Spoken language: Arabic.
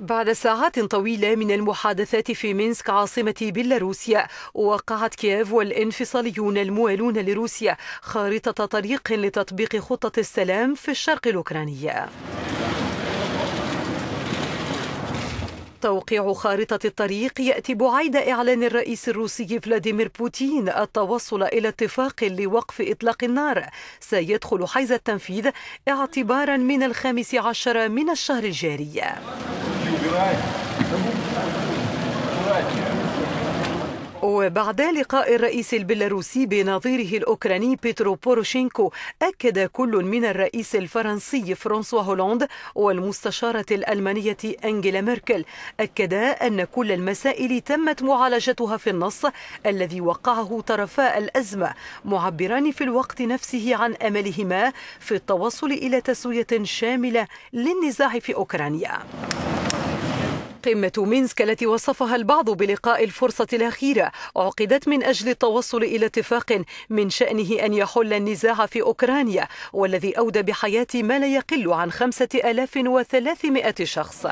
بعد ساعات طويلة من المحادثات في مينسك عاصمة بيلاروسيا وقعت كييف والانفصاليون الموالون لروسيا خارطة طريق لتطبيق خطة السلام في الشرق الأوكراني توقيع خارطة الطريق يأتي بعيد إعلان الرئيس الروسي فلاديمير بوتين التوصل إلى اتفاق لوقف إطلاق النار سيدخل حيز التنفيذ اعتبارا من الخامس عشر من الشهر الجاري وبعد لقاء الرئيس البيلاروسي بنظيره الأوكراني بيترو بوروشينكو أكد كل من الرئيس الفرنسي فرانسوا هولاند والمستشارة الألمانية أنجيلا ميركل أكدا أن كل المسائل تمت معالجتها في النص الذي وقعه طرفا الأزمة معبران في الوقت نفسه عن أملهما في التوصل إلى تسوية شاملة للنزاع في أوكرانيا قمة مينسك التي وصفها البعض بلقاء الفرصة الأخيرة عقدت من أجل التوصل إلى اتفاق من شأنه أن يحل النزاع في أوكرانيا والذي أودى بحياة ما لا يقل عن 5300 شخص